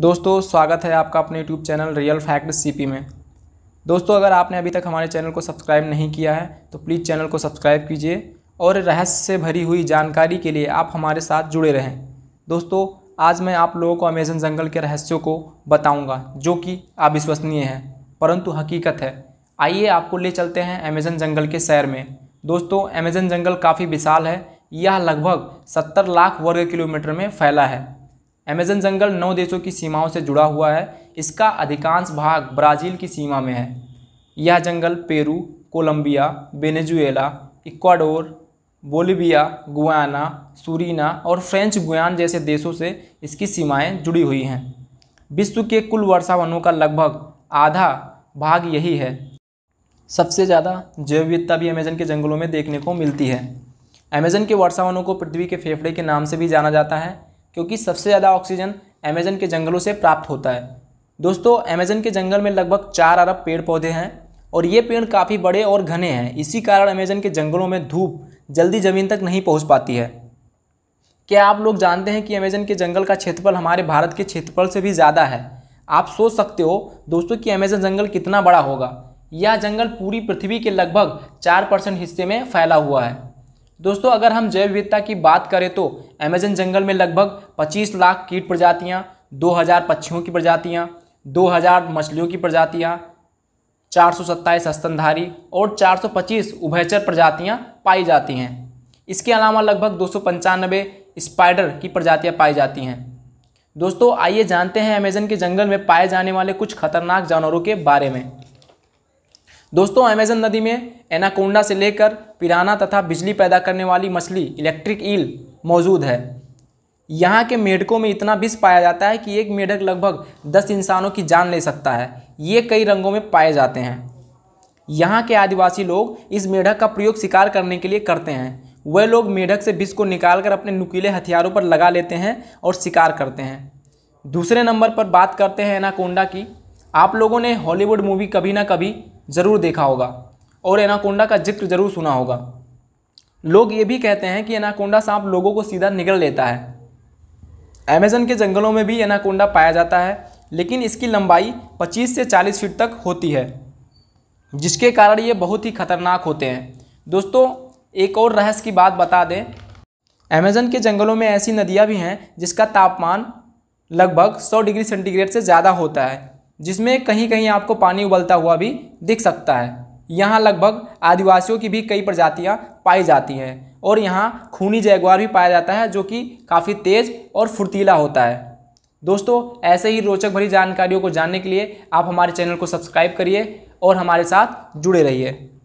दोस्तों स्वागत है आपका अपने यूट्यूब चैनल रियल फैक्ट सी में दोस्तों अगर आपने अभी तक हमारे चैनल को सब्सक्राइब नहीं किया है तो प्लीज़ चैनल को सब्सक्राइब कीजिए और रहस्य से भरी हुई जानकारी के लिए आप हमारे साथ जुड़े रहें दोस्तों आज मैं आप लोगों को अमेजन जंगल के रहस्यों को बताऊँगा जो कि अविश्वसनीय है परंतु हकीकत है आइए आपको ले चलते हैं अमेजन जंगल के सैर में दोस्तों अमेजन जंगल काफ़ी विशाल है यह लगभग सत्तर लाख वर्ग किलोमीटर में फैला है अमेजन जंगल नौ देशों की सीमाओं से जुड़ा हुआ है इसका अधिकांश भाग ब्राज़ील की सीमा में है यह जंगल Peru Colombia Venezuela Ecuador Bolivia Guyana Suriname और फ्रेंच गुयान जैसे देशों से इसकी सीमाएं जुड़ी हुई हैं विश्व के कुल वर्षा वनों का लगभग आधा भाग यही है सबसे ज़्यादा जैव विविधता भी अमेजन के जंगलों में देखने को मिलती है अमेजन के वर्षा वनों को पृथ्वी के फेफड़े के नाम से भी जाना जाता है क्योंकि सबसे ज़्यादा ऑक्सीजन अमेजन के जंगलों से प्राप्त होता है दोस्तों अमेजन के जंगल में लगभग चार अरब पेड़ पौधे हैं और ये पेड़ काफ़ी बड़े और घने हैं इसी कारण अमेजन के जंगलों में धूप जल्दी ज़मीन तक नहीं पहुँच पाती है क्या आप लोग जानते हैं कि अमेजन के जंगल का क्षेत्रफल हमारे भारत के क्षेत्रफल से भी ज़्यादा है आप सोच सकते हो दोस्तों कि अमेजन जंगल कितना बड़ा होगा यह जंगल पूरी पृथ्वी के लगभग चार परसेंट हिस्से में फैला हुआ है दोस्तों अगर हम जैव विविधता की बात करें तो अमेजन जंगल में लगभग 25 लाख कीट प्रजातियाँ 2000 पक्षियों की प्रजातियाँ 2000 मछलियों की प्रजातियाँ चार स्तनधारी और पच्चीस उभयचर प्रजातियाँ पाई जाती हैं इसके अलावा लगभग दो स्पाइडर की प्रजातियाँ पाई जाती हैं दोस्तों आइए जानते हैं अमेजन के जंगल में पाए जाने वाले कुछ खतरनाक जानवरों के बारे में दोस्तों अमेजन नदी में एनाकोंडा से लेकर पिराना तथा बिजली पैदा करने वाली मछली इलेक्ट्रिक ईल मौजूद है यहाँ के मेढकों में इतना विष पाया जाता है कि एक मेढक लगभग दस इंसानों की जान ले सकता है ये कई रंगों में पाए जाते हैं यहाँ के आदिवासी लोग इस मेढक का प्रयोग शिकार करने के लिए करते हैं वह लोग मेढक से विष को निकालकर अपने नुकीले हथियारों पर लगा लेते हैं और शिकार करते हैं दूसरे नंबर पर बात करते हैं एनाकोंडा की आप लोगों ने हॉलीवुड मूवी कभी ना कभी ज़रूर देखा होगा और एनाकोंडा का जिक्र ज़रूर सुना होगा लोग ये भी कहते हैं कि एनाकोंडा सांप लोगों को सीधा निगल लेता है अमेजन के जंगलों में भी एनाकोंडा पाया जाता है लेकिन इसकी लंबाई 25 से 40 फीट तक होती है जिसके कारण ये बहुत ही खतरनाक होते हैं दोस्तों एक और रहस्य की बात बता दें अमेजन के जंगलों में ऐसी नदियाँ भी हैं जिसका तापमान लगभग सौ डिग्री सेंटीग्रेड से ज़्यादा होता है जिसमें कहीं कहीं आपको पानी उबलता हुआ भी दिख सकता है यहाँ लगभग आदिवासियों की भी कई प्रजातियाँ पाई जाती हैं और यहाँ खूनी जयगवार भी पाया जाता है जो कि काफ़ी तेज़ और फुर्तीला होता है दोस्तों ऐसे ही रोचक भरी जानकारियों को जानने के लिए आप हमारे चैनल को सब्सक्राइब करिए और हमारे साथ जुड़े रहिए